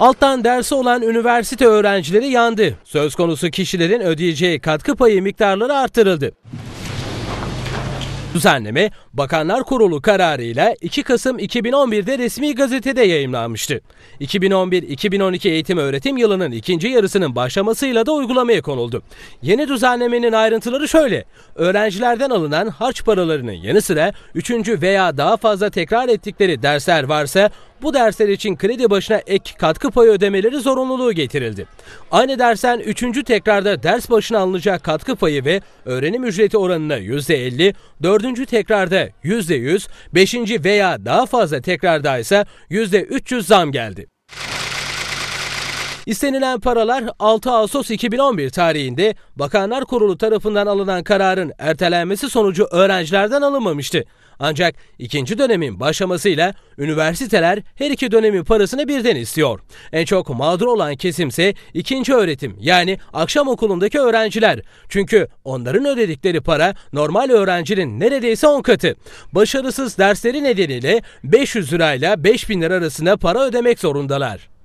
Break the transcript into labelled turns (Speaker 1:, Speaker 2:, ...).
Speaker 1: Alttan dersi olan üniversite öğrencileri yandı. Söz konusu kişilerin ödeyeceği katkı payı miktarları artırıldı. Düzenleme Bakanlar Kurulu kararıyla 2 Kasım 2011'de resmi gazetede yayımlanmıştı. 2011-2012 eğitim öğretim yılının ikinci yarısının başlamasıyla da uygulamaya konuldu. Yeni düzenlemenin ayrıntıları şöyle. Öğrencilerden alınan harç paralarının yanı sıra 3. veya daha fazla tekrar ettikleri dersler varsa bu dersler için kredi başına ek katkı payı ödemeleri zorunluluğu getirildi. Aynı dersen 3. tekrarda ders başına alınacak katkı payı ve öğrenim ücreti oranına %50, 4. tekrarda %100, 5. veya daha fazla tekrarda ise %300 zam geldi. İstenilen paralar 6 Ağustos 2011 tarihinde Bakanlar Kurulu tarafından alınan kararın ertelenmesi sonucu öğrencilerden alınmamıştı. Ancak ikinci dönemin başlamasıyla üniversiteler her iki dönemin parasını birden istiyor. En çok mağdur olan kesimse ikinci öğretim yani akşam okulundaki öğrenciler. Çünkü onların ödedikleri para normal öğrencinin neredeyse 10 katı. Başarısız dersleri nedeniyle 500 lirayla 5000 lira arasında para ödemek zorundalar.